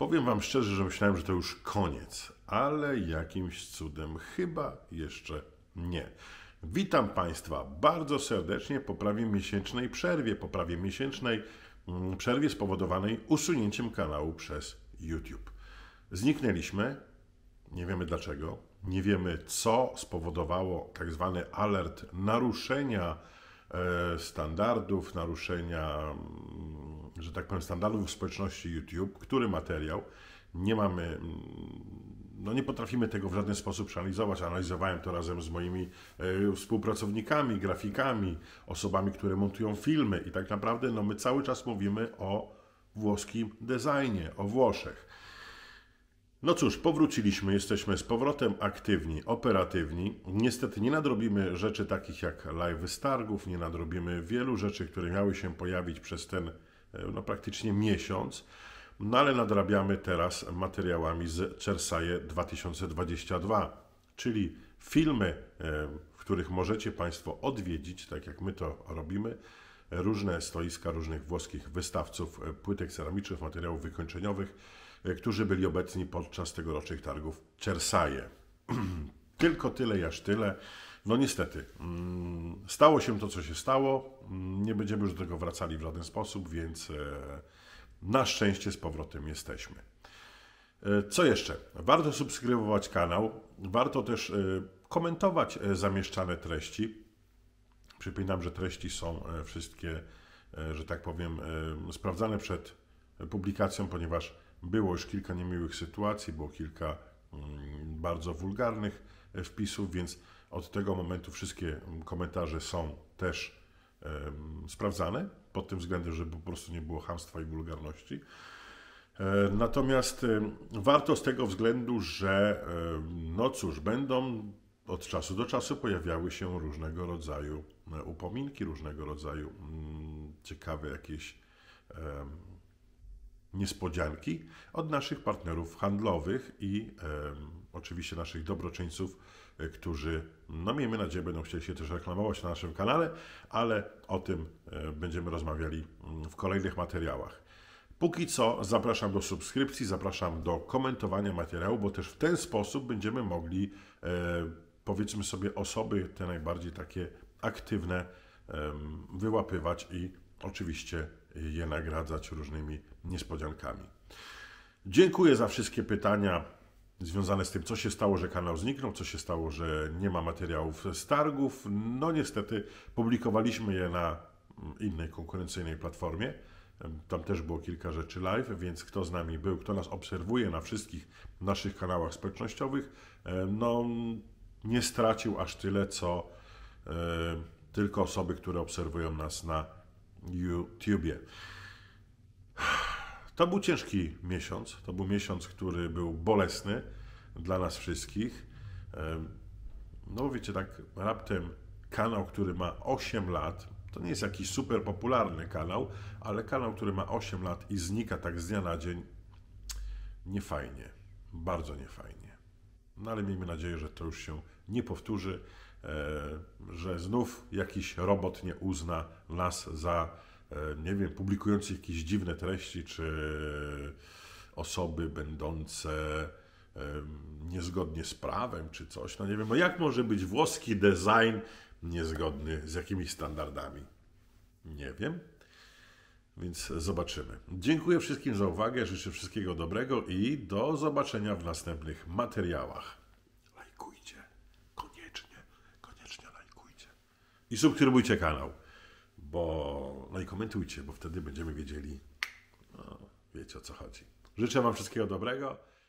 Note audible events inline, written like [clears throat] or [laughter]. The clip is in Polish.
Powiem Wam szczerze, że myślałem, że to już koniec, ale jakimś cudem chyba jeszcze nie. Witam Państwa bardzo serdecznie po prawie miesięcznej przerwie, po prawie miesięcznej mm, przerwie spowodowanej usunięciem kanału przez YouTube. Zniknęliśmy, nie wiemy dlaczego, nie wiemy co spowodowało tak zwany alert naruszenia E, standardów, naruszenia, mm, że tak powiem, standardów społeczności YouTube, który materiał nie mamy, mm, no nie potrafimy tego w żaden sposób przeanalizować. Analizowałem to razem z moimi e, współpracownikami, grafikami, osobami, które montują filmy i tak naprawdę no my cały czas mówimy o włoskim designie, o Włoszech. No cóż, powróciliśmy, jesteśmy z powrotem aktywni, operatywni. Niestety nie nadrobimy rzeczy takich jak live wystargów, nie nadrobimy wielu rzeczy, które miały się pojawić przez ten e, no, praktycznie miesiąc, no ale nadrabiamy teraz materiałami z Czersaje 2022, czyli filmy, e, w których możecie Państwo odwiedzić, tak jak my to robimy, różne stoiska różnych włoskich wystawców e, płytek ceramicznych, materiałów wykończeniowych, E, którzy byli obecni podczas tegorocznych targów Czersaje. [clears throat] Tylko tyle, i aż tyle. No niestety, mm, stało się to, co się stało. Mm, nie będziemy już do tego wracali w żaden sposób, więc e, na szczęście z powrotem jesteśmy. E, co jeszcze? Warto subskrybować kanał, warto też komentować zamieszczane treści. Przypominam, że treści są wszystkie, że tak powiem, sprawdzane przed publikacją, ponieważ było już kilka niemiłych sytuacji, było kilka mm, bardzo wulgarnych e, wpisów, więc od tego momentu wszystkie mm, komentarze są też sprawdzane pod tym względem, żeby po prostu nie było hamstwa i wulgarności. E, natomiast warto z tego względu, że no cóż, będą od czasu do czasu pojawiały się różnego rodzaju e, upominki, różnego rodzaju mm, ciekawe jakieś niespodzianki od naszych partnerów handlowych i e, oczywiście naszych dobroczyńców, e, którzy, no miejmy nadzieję, będą chcieli się też reklamować na naszym kanale, ale o tym e, będziemy rozmawiali mm, w kolejnych materiałach. Póki co zapraszam do subskrypcji, zapraszam do komentowania materiału, bo też w ten sposób będziemy mogli, e, powiedzmy sobie, osoby te najbardziej takie aktywne wyłapywać i oczywiście je nagradzać różnymi niespodziankami. Dziękuję za wszystkie pytania związane z tym, co się stało, że kanał zniknął, co się stało, że nie ma materiałów z targów. No niestety publikowaliśmy je na mm, innej konkurencyjnej platformie. Tam też było kilka rzeczy live, więc kto z nami był, kto nas obserwuje na wszystkich naszych kanałach społecznościowych, no nie stracił aż tyle, co tylko osoby, które obserwują nas na YouTubie. To był ciężki miesiąc. To był miesiąc, który był bolesny dla nas wszystkich. No, wiecie, tak raptem kanał, który ma 8 lat, to nie jest jakiś super popularny kanał, ale kanał, który ma 8 lat i znika tak z dnia na dzień, niefajnie. Bardzo niefajnie. No ale miejmy nadzieję, że to już się nie powtórzy. E, że znów jakiś robot nie uzna nas za, e, nie wiem, publikujący jakieś dziwne treści, czy osoby będące e, niezgodnie z prawem, czy coś. No nie wiem, no jak może być włoski design niezgodny z jakimiś standardami? Nie wiem. Więc zobaczymy. Dziękuję wszystkim za uwagę, życzę wszystkiego dobrego i do zobaczenia w następnych materiałach. i subskrybujcie kanał, bo no i komentujcie, bo wtedy będziemy wiedzieli, no, wiecie o co chodzi. Życzę Wam wszystkiego dobrego.